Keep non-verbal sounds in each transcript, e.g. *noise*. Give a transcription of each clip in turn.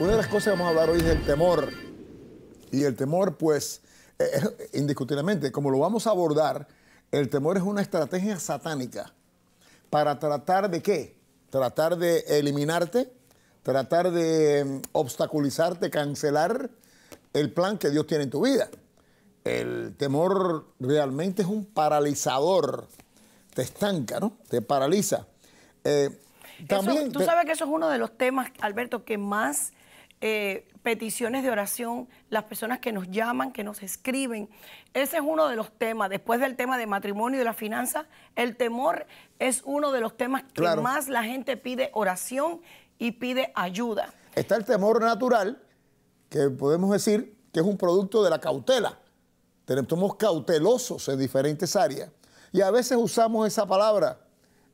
Una de las cosas que vamos a hablar hoy es del temor. Y el temor, pues, eh, eh, indiscutiblemente, como lo vamos a abordar, el temor es una estrategia satánica para tratar de qué? Tratar de eliminarte, tratar de em, obstaculizarte, cancelar el plan que Dios tiene en tu vida. El temor realmente es un paralizador, te estanca, ¿no? Te paraliza. Eh, también tú sabes que eso es uno de los temas, Alberto, que más eh, peticiones de oración, las personas que nos llaman, que nos escriben. Ese es uno de los temas. Después del tema de matrimonio y de la finanza, el temor es uno de los temas que más la gente pide oración y pide ayuda. Está el temor natural, que podemos decir que es un producto de la cautela. Tenemos cautelosos en diferentes áreas. Y a veces usamos esa palabra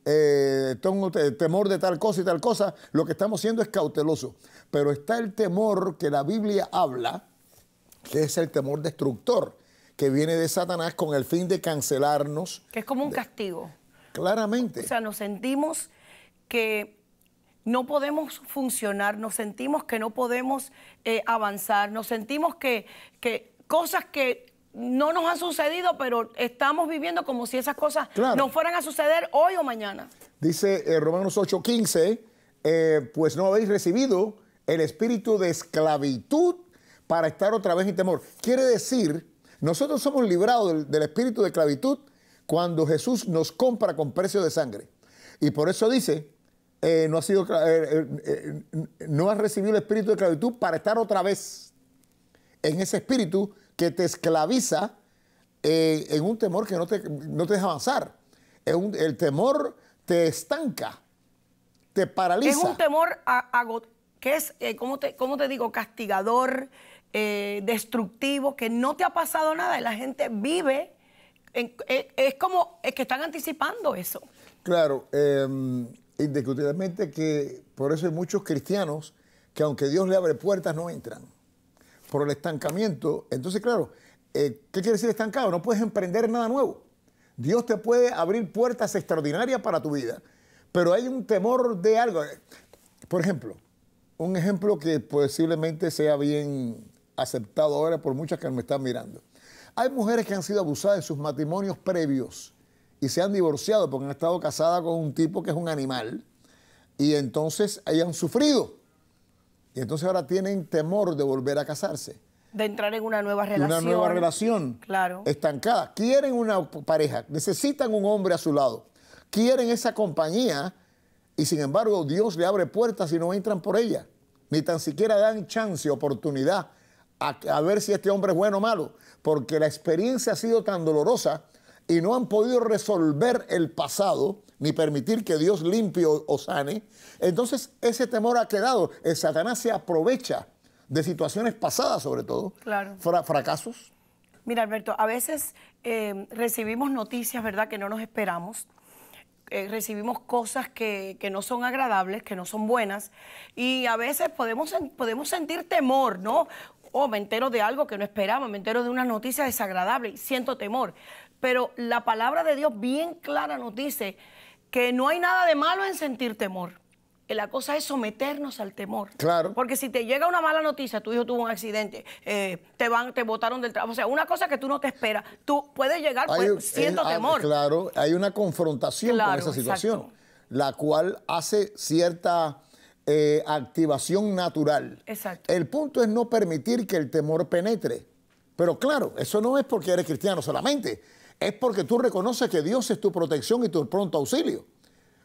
eh, tengo temor de tal cosa y tal cosa, lo que estamos siendo es cauteloso. Pero está el temor que la Biblia habla, que es el temor destructor, que viene de Satanás con el fin de cancelarnos. Que es como un castigo. Claramente. O sea, nos sentimos que no podemos funcionar, nos sentimos que no podemos eh, avanzar, nos sentimos que, que cosas que no nos ha sucedido, pero estamos viviendo como si esas cosas no fueran a suceder hoy o mañana. Dice eh, Romanos 8:15, eh, pues no habéis recibido el espíritu de esclavitud para estar otra vez en temor. Quiere decir, nosotros somos librados del, espíritu de esclavitud cuando Jesús nos compra con precio de sangre. Y por eso dice, eh, no, sido, no has recibido el espíritu de esclavitud para estar otra vez en ese espíritu que te esclaviza eh, en un temor que no te, te deja avanzar. el temor te estanca, te paraliza. Es un temor que es, eh, ¿cómo, te, digo?, castigador, eh, destructivo, que no te ha pasado nada y la gente vive. es como es que están anticipando eso. Claro, em, indiscutiblemente que por eso hay muchos cristianos que aunque Dios le abre puertas no entran por el estancamiento. Entonces, claro, eh, ¿qué quiere decir estancado? No puedes emprender nada nuevo. Dios te puede abrir puertas extraordinarias para tu vida, pero hay un temor de algo. Por ejemplo, un ejemplo que posiblemente sea bien aceptado ahora por muchas que me están mirando. Hay mujeres que han sido abusadas en sus matrimonios previos y se han divorciado porque han estado casadas con un tipo que es un animal y entonces hayan sufrido. Y entonces ahora tienen temor de volver a casarse. De entrar en una nueva relación. Una nueva relación. Claro. Estancada. Quieren una pareja, necesitan un hombre a su lado. Quieren esa compañía y sin embargo Dios le abre puertas y no entran por ella. Ni tan siquiera dan chance, oportunidad a, a ver si este hombre es bueno o malo. Porque la experiencia ha sido tan dolorosa y no han podido resolver el pasado ni permitir que Dios limpie o, sane, entonces ese temor ha quedado. El eh, Satanás se aprovecha de situaciones pasadas, sobre todo, claro. fracasos. Mira, Alberto, a veces eh, recibimos noticias, ¿verdad?, que no nos esperamos. Eh, recibimos cosas que, no son agradables, que no son buenas, y a veces podemos, podemos sentir temor, ¿no? Oh, me entero de algo que no esperaba, me entero de una noticia desagradable, siento temor. Pero la palabra de Dios bien clara nos dice que no hay nada de malo en sentir temor. Eh, la cosa es someternos al temor. Claro. Porque si te llega una mala noticia, tu hijo tuvo un accidente, eh, te van, te botaron del trabajo. O sea, una cosa que tú no te esperas, tú puedes llegar pues, siendo ah, temor. claro, hay una confrontación con esa situación, la cual hace cierta eh, activación natural. Exacto. El punto es no permitir que el temor penetre. Pero claro, eso no es porque eres cristiano solamente es porque tú reconoces que Dios es tu protección y tu pronto auxilio.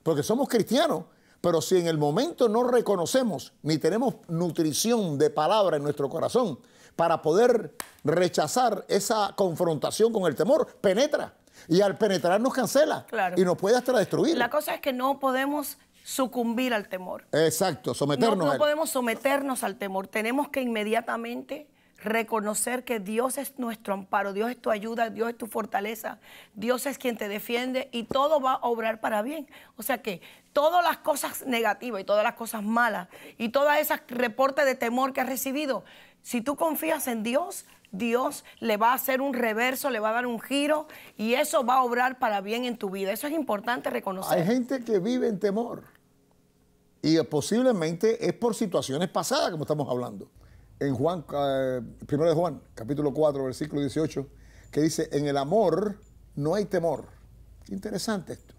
Porque somos cristianos, pero si en el momento no reconocemos ni tenemos nutrición de palabra en nuestro corazón para poder rechazar esa confrontación con el temor, penetra. Y al penetrar nos cancela y nos puede hasta destruir. La cosa es que no podemos sucumbir al temor. Exacto, someternos. No, podemos someternos al temor. Tenemos que inmediatamente reconocer que Dios es nuestro amparo, Dios es tu ayuda, Dios es tu fortaleza, Dios es quien te defiende y todo va a obrar para bien. O sea que todas las cosas negativas y todas las cosas malas y todas esas reportes de temor que has recibido, si tú confías en Dios, Dios le va a hacer un reverso, le va a dar un giro y eso va a obrar para bien en tu vida. Eso es importante reconocer. Hay gente que vive en temor y posiblemente es por situaciones pasadas como estamos hablando en Juan, primero de Juan, capítulo 4, versículo 18, que dice, en el amor no hay temor. Interesante esto.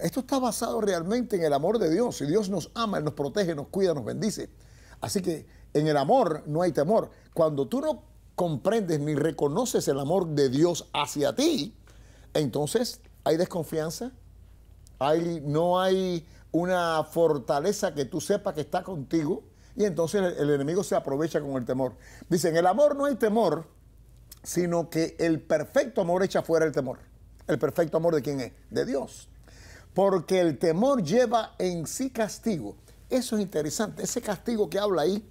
Esto está basado realmente en el amor de Dios. Y Dios nos ama, nos protege, nos cuida, nos bendice. Así que en el amor no hay temor. Cuando tú no comprendes ni reconoces el amor de Dios hacia ti, entonces hay desconfianza, hay, no hay una fortaleza que tú sepas que está contigo y entonces el, enemigo se aprovecha con el temor. Dicen, el amor no hay temor, sino que el perfecto amor echa fuera el temor. El perfecto amor de quién es? De Dios. Porque el temor lleva en sí castigo. Eso es interesante. Ese castigo que habla ahí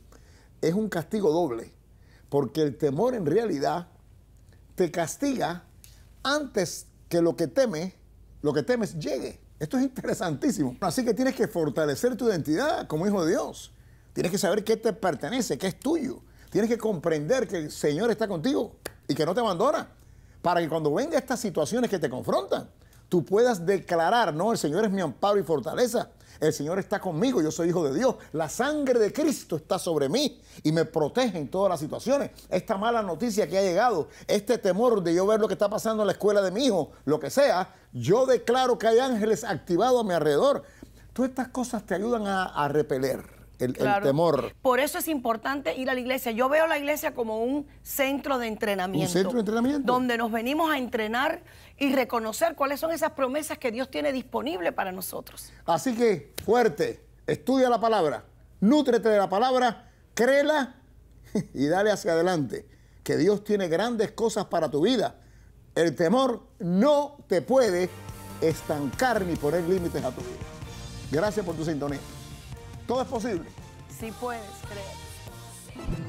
es un castigo doble. Porque el temor en realidad te castiga antes que lo que temes, lo que temes llegue. Esto es interesantísimo. Así que tienes que fortalecer tu identidad como hijo de Dios. Tienes que saber qué te pertenece, qué es tuyo. Tienes que comprender que el Señor está contigo y que no te abandona. Para que cuando vengan estas situaciones que te confrontan, tú puedas declarar, no, el Señor es mi amparo y fortaleza. El Señor está conmigo, yo soy hijo de Dios. La sangre de Cristo está sobre mí y me protege en todas las situaciones. Esta mala noticia que ha llegado, este temor de yo ver lo que está pasando en la escuela de mi hijo, lo que sea, yo declaro que hay ángeles activados a mi alrededor. Todas estas cosas te ayudan a, a repeler el, temor. Por eso es importante ir a la iglesia. Yo veo la iglesia como un centro de entrenamiento. Un centro de entrenamiento. Donde nos venimos a entrenar y reconocer cuáles son esas promesas que Dios tiene disponible para nosotros. Así que, fuerte, estudia la palabra, nútrete de la palabra, créela *laughs* y dale hacia adelante. Que Dios tiene grandes cosas para tu vida. El temor no te puede estancar ni poner límites a tu vida. Gracias por tu sintonía. Todo es posible. Sí puedes creer.